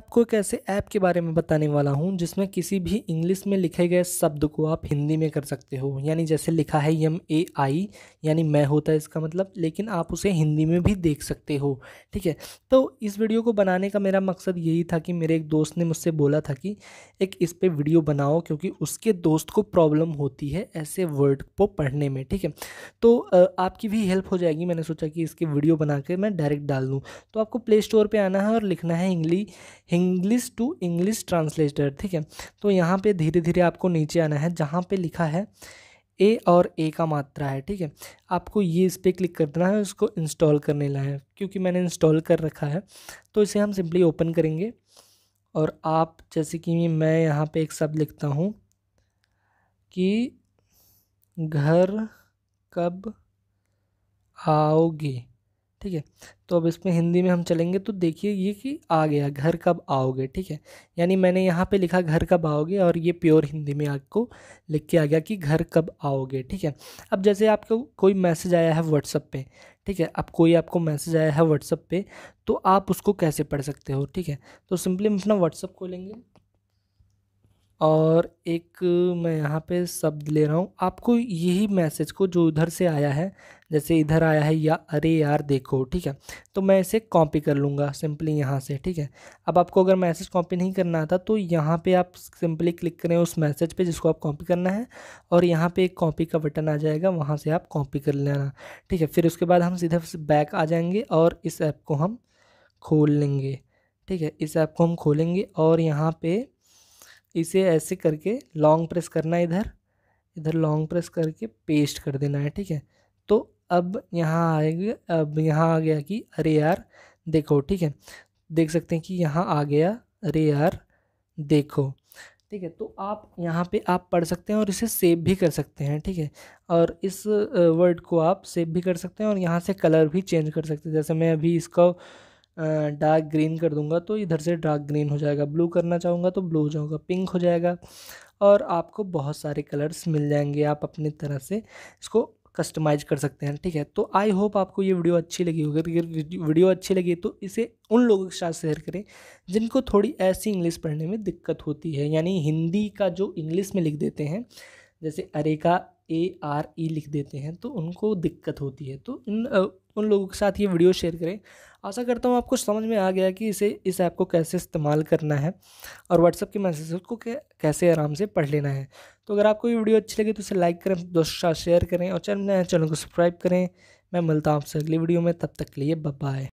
आपको एक ऐसे ऐप के बारे में बताने वाला हूँ जिसमें किसी भी इंग्लिश में लिखे गए शब्द को आप हिंदी में कर सकते हो यानी जैसे लिखा है यम ए आई यानी मैं होता है इसका मतलब लेकिन आप उसे हिंदी में भी देख सकते हो ठीक है तो इस वीडियो को बनाने का मेरा मकसद यही था कि मेरे एक दोस्त ने मुझसे बोला था कि एक इस पर वीडियो बनाओ क्योंकि उसके दोस्त को प्रॉब्लम होती है ऐसे वर्ड को पढ़ने में ठीक है तो आपकी भी हेल्प हो जाएगी मैंने सोचा कि इसकी वीडियो बना मैं डायरेक्ट डाल दूँ तो आपको प्ले स्टोर पर आना है और लिखना है English English to English translator ठीक है तो यहाँ पे धीरे धीरे आपको नीचे आना है जहाँ पे लिखा है ए और ए का मात्रा है ठीक है आपको ये इस पर क्लिक कर देना है उसको इंस्टॉल करने लाना है क्योंकि मैंने इंस्टॉल कर रखा है तो इसे हम सिंपली ओपन करेंगे और आप जैसे कि मैं यहाँ पे एक शब्द लिखता हूँ कि घर कब आओगे ठीक है तो अब इसमें हिंदी में हम चलेंगे तो देखिए ये कि आ गया घर कब आओगे ठीक है यानी मैंने यहाँ पे लिखा घर कब आओगे और ये प्योर हिंदी में आपको लिख के आ गया कि घर कब आओगे ठीक है अब जैसे आपको कोई मैसेज आया है व्हाट्सअप पे ठीक है अब कोई आपको मैसेज आया है व्हाट्सअप पे तो आप उसको कैसे पढ़ सकते हो ठीक है तो सिंपली हम अपना व्हाट्सअप खोलेंगे और एक मैं यहाँ पे शब्द ले रहा हूँ आपको यही मैसेज को जो इधर से आया है जैसे इधर आया है या अरे यार देखो ठीक है तो मैं इसे कॉपी कर लूँगा सिंपली यहाँ से ठीक है अब आपको अगर मैसेज कॉपी नहीं करना आता तो यहाँ पे आप सिंपली क्लिक करें उस मैसेज पे जिसको आप कॉपी करना है और यहाँ पे एक कॉपी का बटन आ जाएगा वहाँ से आप कॉपी कर लेना ठीक है फिर उसके बाद हम सीधे बैक आ जाएंगे और इस ऐप को हम खोल लेंगे ठीक है इस ऐप को हम खोलेंगे और यहाँ पर इसे ऐसे करके लॉन्ग प्रेस करना है इधर इधर लॉन्ग प्रेस करके पेस्ट कर देना है ठीक है तो अब यहाँ आएगा अब यहाँ आ गया कि अरे यार देखो ठीक है देख सकते हैं कि यहाँ आ गया अरे यार देखो ठीक है तो आप यहाँ पे आप पढ़ सकते हैं और इसे सेव भी कर सकते हैं ठीक है और इस वर्ड को आप सेव भी कर सकते हैं और यहाँ से कलर भी चेंज कर सकते हैं जैसे मैं अभी इसका डार्क ग्रीन कर दूंगा तो इधर से डार्क ग्रीन हो जाएगा ब्लू करना चाहूँगा तो ब्लू हो जाऊँगा पिंक हो जाएगा और आपको बहुत सारे कलर्स मिल जाएंगे आप अपनी तरह से इसको कस्टमाइज कर सकते हैं ठीक है तो आई होप आपको ये वीडियो अच्छी लगी होगी अगर वीडियो अच्छी लगी तो इसे उन लोगों के साथ शेयर करें जिनको थोड़ी ऐसी इंग्लिश पढ़ने में दिक्कत होती है यानी हिंदी का जो इंग्लिश में लिख देते हैं जैसे अरेका ए आर ई लिख देते हैं तो उनको दिक्कत होती है तो इन उन लोगों के साथ ये वीडियो शेयर करें आशा करता हूँ आपको समझ में आ गया कि इसे इस ऐप को कैसे इस्तेमाल करना है और व्हाट्सअप के मैसेज को कैसे आराम से पढ़ लेना है तो अगर आपको ये वीडियो अच्छी लगी तो इसे लाइक करें दोस्तों के साथ शेयर करें और चैनल चैनल को सब्सक्राइब करें मैं मिलता हूँ आपसे अगली वीडियो में तब तक के लिए बाय